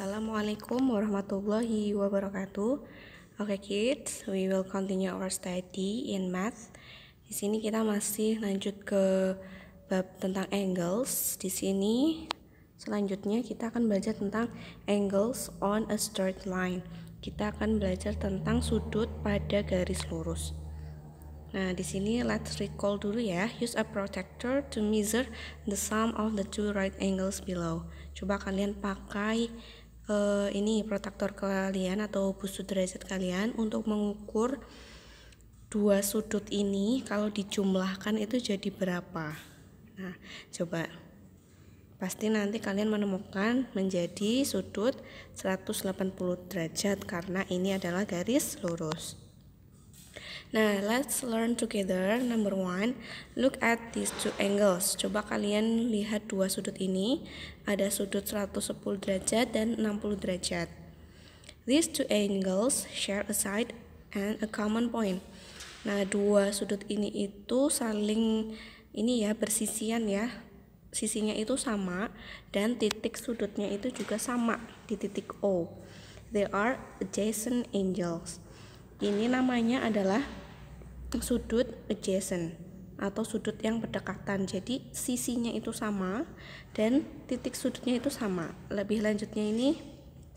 Assalamualaikum warahmatullahi wabarakatuh. Oke okay, kids, we will continue our study in math. Di sini kita masih lanjut ke bab tentang angles. Di sini selanjutnya kita akan belajar tentang angles on a straight line. Kita akan belajar tentang sudut pada garis lurus. Nah, di sini let's recall dulu ya. Use a protractor to measure the sum of the two right angles below. Coba kalian pakai uh, ini protektor kalian atau busur derajat kalian untuk mengukur dua sudut ini kalau dijumlahkan itu jadi berapa nah coba pasti nanti kalian menemukan menjadi sudut 180 derajat karena ini adalah garis lurus Nah, let's learn together. Number one, look at these two angles. Coba kalian lihat dua sudut ini. Ada sudut 110 derajat dan 60 derajat. These two angles share a side and a common point. Nah, dua sudut ini itu saling ini ya bersisian ya. Sisinya itu sama dan titik sudutnya itu juga sama di titik O. They are adjacent angles. Ini namanya adalah sudut adjacent atau sudut yang berdekatan. Jadi sisinya itu sama dan titik sudutnya itu sama. Lebih lanjutnya ini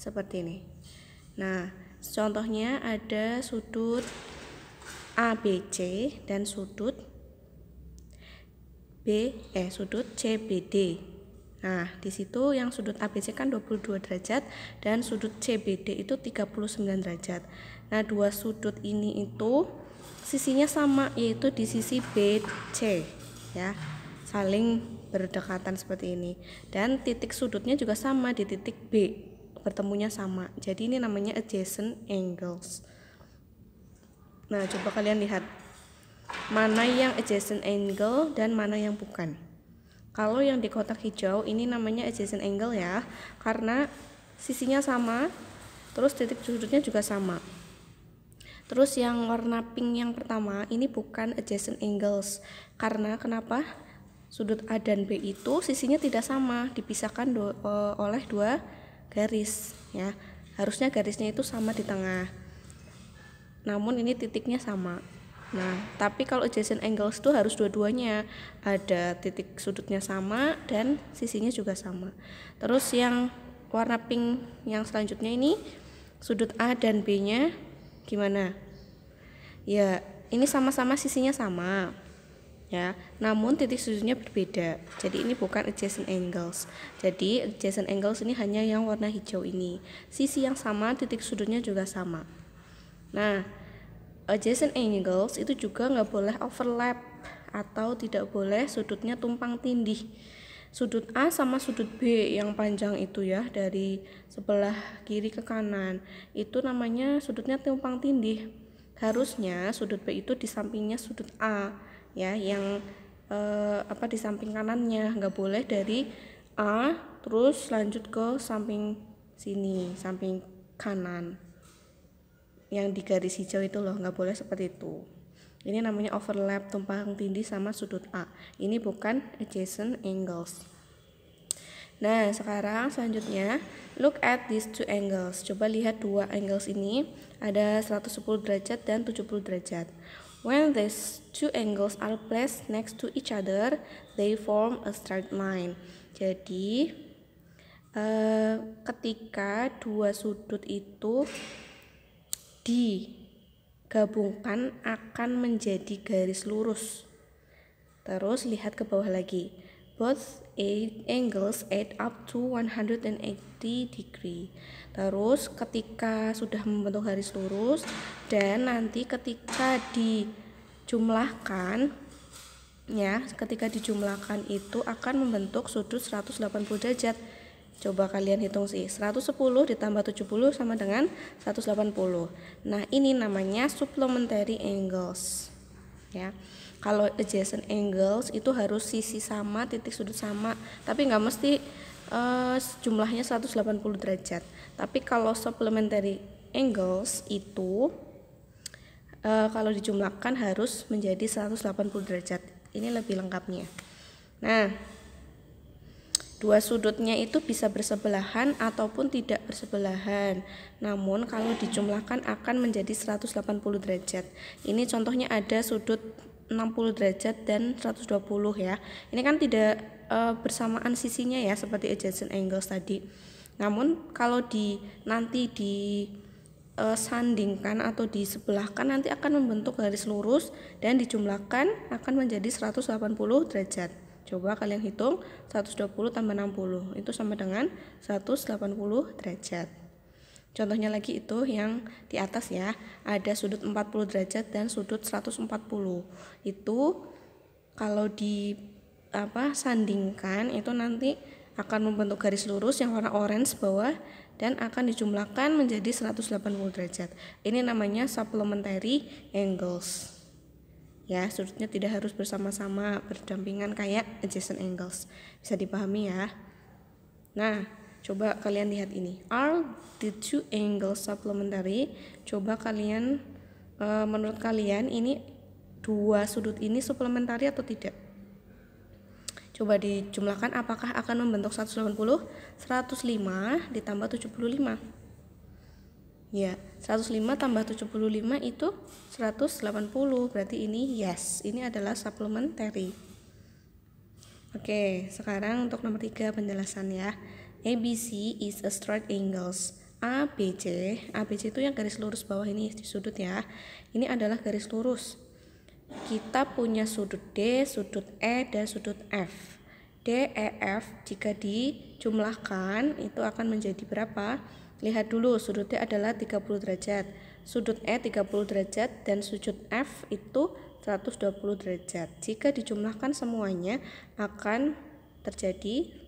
seperti ini. Nah, contohnya ada sudut ABC dan sudut B eh sudut CBD. Nah, di situ yang sudut ABC kan 22 derajat dan sudut CBD itu 39 derajat. Nah, dua sudut ini itu sisinya sama yaitu di sisi BC ya saling berdekatan seperti ini dan titik sudutnya juga sama di titik B bertemunya sama jadi ini namanya adjacent angles nah coba kalian lihat mana yang adjacent angle dan mana yang bukan kalau yang di kotak hijau ini namanya adjacent angle ya karena sisinya sama terus titik sudutnya juga sama Terus yang warna pink yang pertama ini bukan adjacent angles. Karena kenapa? Sudut A dan B itu sisinya tidak sama, dipisahkan do, e, oleh dua garis ya. Harusnya garisnya itu sama di tengah. Namun ini titiknya sama. Nah, tapi kalau adjacent angles itu harus dua-duanya ada titik sudutnya sama dan sisinya juga sama. Terus yang warna pink yang selanjutnya ini sudut A dan B-nya gimana? ya ini sama-sama sisinya sama ya namun titik sudutnya berbeda jadi ini bukan adjacent angles jadi adjacent angles ini hanya yang warna hijau ini sisi yang sama titik sudutnya juga sama nah adjacent angles itu juga nggak boleh overlap atau tidak boleh sudutnya tumpang tindih sudut A sama sudut B yang panjang itu ya dari sebelah kiri ke kanan itu namanya sudutnya tumpang tindih harusnya sudut B itu di sampingnya sudut A ya yang eh, apa di samping kanannya nggak boleh dari A terus lanjut ke samping sini samping kanan yang di garis hijau itu loh nggak boleh seperti itu ini namanya overlap tumpang tindih sama sudut A ini bukan adjacent angles Nah, sekarang selanjutnya look at these two angles. Coba lihat dua angles ini, ada 110 derajat dan 70 derajat. When these two angles are placed next to each other, they form a straight line. Jadi, uh, ketika dua sudut itu digabungkan akan menjadi garis lurus. Terus lihat ke bawah lagi. Both Eight angles add up to 180 degree terus ketika sudah membentuk garis lurus dan nanti ketika dijumlahkan ya ketika dijumlahkan itu akan membentuk sudut 180 derajat coba kalian hitung sih 110 ditambah 70 sama dengan 180 nah ini namanya supplementary angles ya kalau adjacent angles itu harus sisi sama titik sudut sama tapi nggak mesti uh, jumlahnya 180 derajat tapi kalau supplementary angles itu uh, kalau dijumlahkan harus menjadi 180 derajat ini lebih lengkapnya nah Dua sudutnya itu bisa bersebelahan ataupun tidak bersebelahan. Namun kalau dijumlahkan akan menjadi 180 derajat. Ini contohnya ada sudut 60 derajat dan 120 ya. Ini kan tidak e, bersamaan sisinya ya seperti adjacent angles tadi. Namun kalau di nanti di e, sandingkan atau disebelahkan nanti akan membentuk garis lurus dan dijumlahkan akan menjadi 180 derajat. Coba kalian hitung 120 tambah 60 itu sama dengan 180 derajat. Contohnya lagi itu yang di atas ya, ada sudut 40 derajat dan sudut 140. Itu kalau di apa sandingkan itu nanti akan membentuk garis lurus yang warna orange bawah dan akan dijumlahkan menjadi 180 derajat. Ini namanya supplementary angles. Ya, sudutnya tidak harus bersama-sama berdampingan kayak adjacent angles. Bisa dipahami ya. Nah, Coba kalian lihat ini. Are the two angles supplementary? Coba kalian uh, menurut kalian ini dua sudut ini suplementari atau tidak? Coba dijumlahkan apakah akan membentuk 180? 105 ditambah 75. Ya, 105 tambah 75 itu 180. Berarti ini yes, ini adalah supplementary. Oke, sekarang untuk nomor 3 penjelasan ya. ABC is a straight angles. ABC, ABC itu yang garis lurus bawah ini di sudut ya. Ini adalah garis lurus. Kita punya sudut D, sudut E, dan sudut F. D, E, F jika dijumlahkan itu akan menjadi berapa? Lihat dulu sudut D adalah 30 derajat, sudut E 30 derajat dan sudut F itu 120 derajat. Jika dijumlahkan semuanya akan terjadi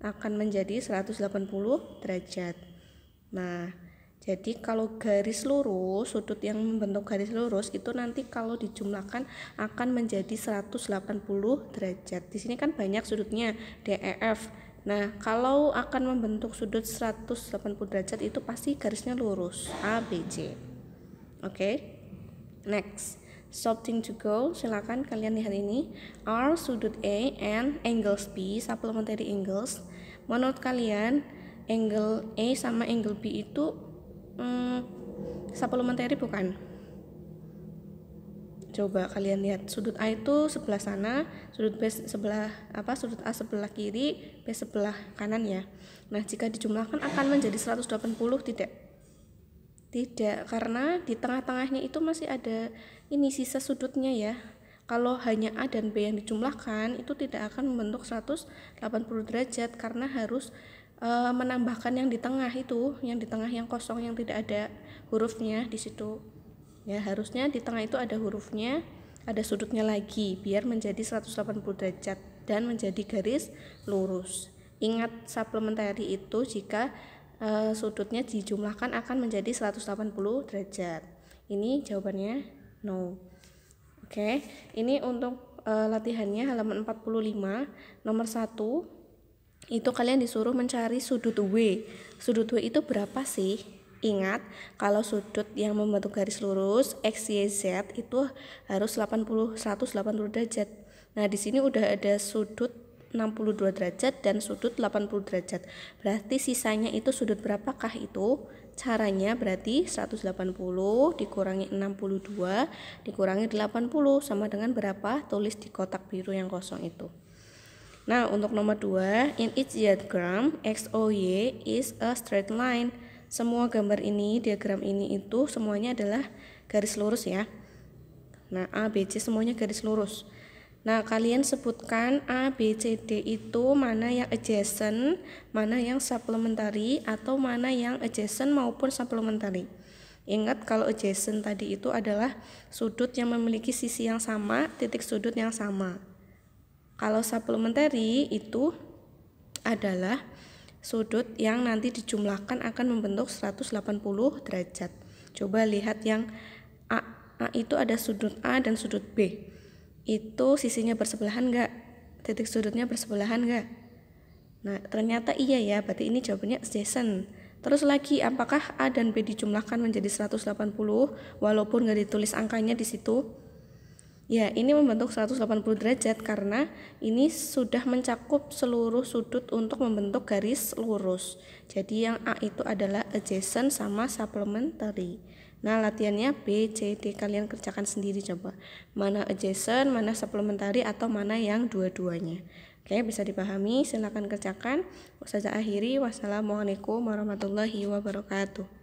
akan menjadi 180 derajat. Nah, jadi kalau garis lurus, sudut yang membentuk garis lurus itu nanti kalau dijumlahkan akan menjadi 180 derajat. Di sini kan banyak sudutnya DEF. Nah, kalau akan membentuk sudut 180 derajat itu pasti garisnya lurus ABC. Oke. Okay? Next something to go silakan kalian lihat ini R sudut A e, and angles B supplementary angles menurut kalian angle A e sama angle B itu hmm, supplementary bukan coba kalian lihat sudut A itu sebelah sana sudut B sebelah apa sudut A sebelah kiri B sebelah kanan ya nah jika dijumlahkan akan menjadi 180 tidak tidak, karena di tengah-tengahnya itu masih ada ini sisa sudutnya ya. Kalau hanya A dan B yang dijumlahkan itu tidak akan membentuk 180 derajat karena harus e, menambahkan yang di tengah itu, yang di tengah yang kosong yang tidak ada hurufnya di situ. Ya, harusnya di tengah itu ada hurufnya, ada sudutnya lagi biar menjadi 180 derajat dan menjadi garis lurus. Ingat supplementary itu jika e, sudutnya dijumlahkan akan menjadi 180 derajat. Ini jawabannya no. Oke, ini untuk e, latihannya halaman 45 nomor 1 itu kalian disuruh mencari sudut W. Sudut W itu berapa sih? Ingat, kalau sudut yang membentuk garis lurus x, y, z itu harus 80, 180 derajat. Nah, di sini udah ada sudut 62 derajat dan sudut 80 derajat. Berarti sisanya itu sudut berapakah itu? Caranya berarti 180 dikurangi 62 dikurangi 80 sama dengan berapa? Tulis di kotak biru yang kosong itu. Nah, untuk nomor 2, in each diagram, XOY is a straight line. Semua gambar ini, diagram ini itu semuanya adalah garis lurus ya. Nah, ABC semuanya garis lurus. Nah, kalian sebutkan A, B, C, D itu mana yang adjacent, mana yang supplementary, atau mana yang adjacent maupun supplementary. Ingat kalau adjacent tadi itu adalah sudut yang memiliki sisi yang sama, titik sudut yang sama. Kalau supplementary itu adalah sudut yang nanti dijumlahkan akan membentuk 180 derajat. Coba lihat yang A, A itu ada sudut A dan sudut B itu sisinya bersebelahan nggak titik sudutnya bersebelahan nggak nah ternyata iya ya berarti ini jawabannya adjacent Terus lagi, apakah A dan B dijumlahkan menjadi 180 walaupun nggak ditulis angkanya di situ? Ya, ini membentuk 180 derajat karena ini sudah mencakup seluruh sudut untuk membentuk garis lurus. Jadi yang A itu adalah adjacent sama supplementary. Nah, latihannya B, C, D kalian kerjakan sendiri coba. Mana adjacent, mana supplementary atau mana yang dua-duanya. Oke, bisa dipahami, silakan kerjakan. Saja akhiri. Wassalamualaikum warahmatullahi wabarakatuh.